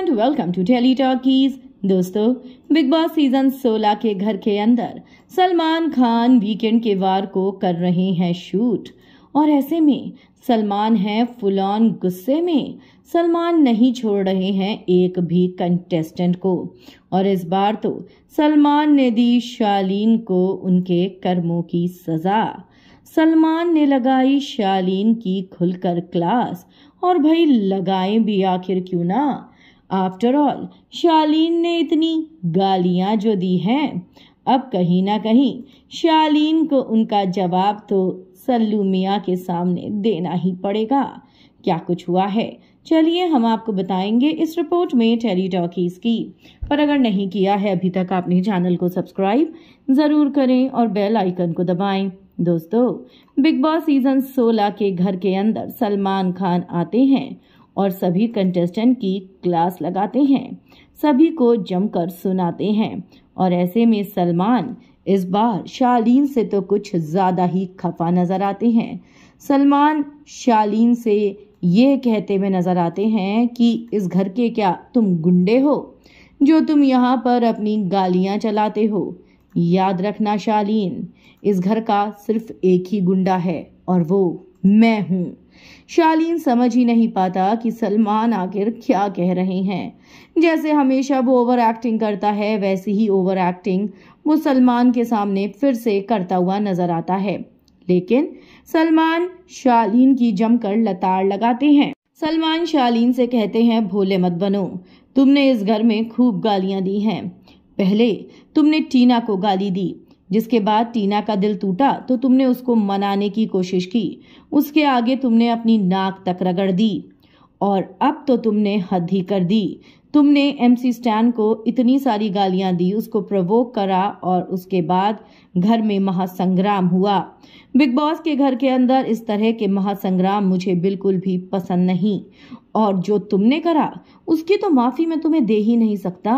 and welcome to Tele Talkies दोस्तों Bigg Boss season 16 के घर के अंदर सलमान खान वीकेंड के वार को कर रहे हैं शूट और ऐसे में सलमान है फुल ऑन गुस्से में सलमान नहीं छोड़ रहे हैं एक भी कंटेस्टेंट को और इस बार तो सलमान ने दी शालीन को उनके कर्मों की सज़ा सलमान ने लगाई शालीन की खुलकर क्लास और भाई लगाए भी आखिर क्यों ना आफ्टर ऑल शालीन ने इतनी गालियां जो दी हैं अब कहीं ना कहीं शालीन को उनका जवाब तो सल्लू मियाँ के सामने देना ही पड़ेगा क्या कुछ हुआ है चलिए हम आपको बताएंगे इस रिपोर्ट में टेली टॉकीज़ की पर अगर नहीं किया है अभी तक आपने चैनल को सब्सक्राइब ज़रूर करें और बेल आइकन को दबाएं दोस्तों बिग बॉस सीज़न 16 के घर के अंदर सलमान खान आते हैं और सभी कंटेस्टेंट की क्लास लगाते हैं सभी को जमकर सुनाते हैं और ऐसे में सलमान इस बार शालीन से तो कुछ ज़्यादा ही खफा नज़र आते हैं सलमान शालीन से ये कहते हुए नज़र आते हैं कि इस घर के क्या तुम गुंडे हो जो तुम यहाँ पर अपनी गालियाँ चलाते हो याद रखना शालीन इस घर का सिर्फ एक ही गुंडा है और वो मैं हूँ शालीन समझ ही नहीं पाता कि सलमान आखिर क्या कह रहे हैं जैसे हमेशा वो ओवर एक्टिंग करता है वैसे ही ओवर एक्टिंग वो सलमान के सामने फिर से करता हुआ नजर आता है लेकिन सलमान शालीन की जमकर लताड़ लगाते हैं सलमान शालीन से कहते हैं भोले मत बनो तुमने इस घर में खूब गालियां दी हैं पहले तुमने टीना को गाली दी जिसके बाद टीना का दिल टूटा तो तुमने उसको मनाने की कोशिश की उसके आगे तुमने अपनी नाक तक रगड़ दी और अब तो तुमने हद ही कर दी तुमने एमसी स्टैन को इतनी सारी गालियां दी उसको प्रवोक करा और उसके बाद घर में महासंग्राम हुआ बिग बॉस के घर के अंदर इस तरह के महासंग्राम मुझे बिल्कुल भी पसंद नहीं और जो तुमने करा उसकी तो माफ़ी मैं तुम्हें दे ही नहीं सकता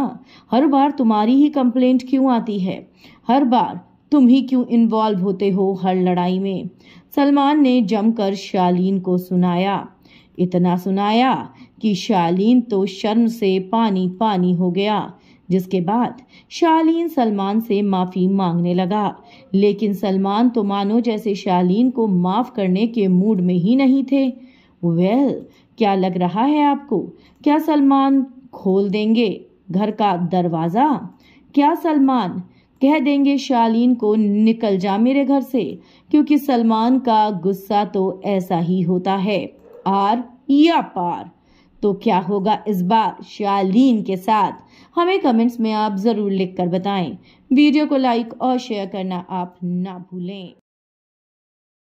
हर बार तुम्हारी ही कंप्लेंट क्यों आती है हर बार तुम ही क्यों इन्वॉल्व होते हो हर लड़ाई में सलमान ने जमकर शालीन को सुनाया इतना सुनाया कि शालीन तो शर्म से पानी पानी हो गया जिसके बाद शालीन सलमान से माफ़ी मांगने लगा लेकिन सलमान तो मानो जैसे शालीन को माफ़ करने के मूड में ही नहीं थे वेल well, क्या लग रहा है आपको क्या सलमान खोल देंगे घर का दरवाज़ा क्या सलमान कह देंगे शालीन को निकल जा मेरे घर से क्योंकि सलमान का गुस्सा तो ऐसा ही होता है आर या पार तो क्या होगा इस बार शालीन के साथ हमें कमेंट्स में आप ज़रूर लिख कर बताएं वीडियो को लाइक और शेयर करना आप ना भूलें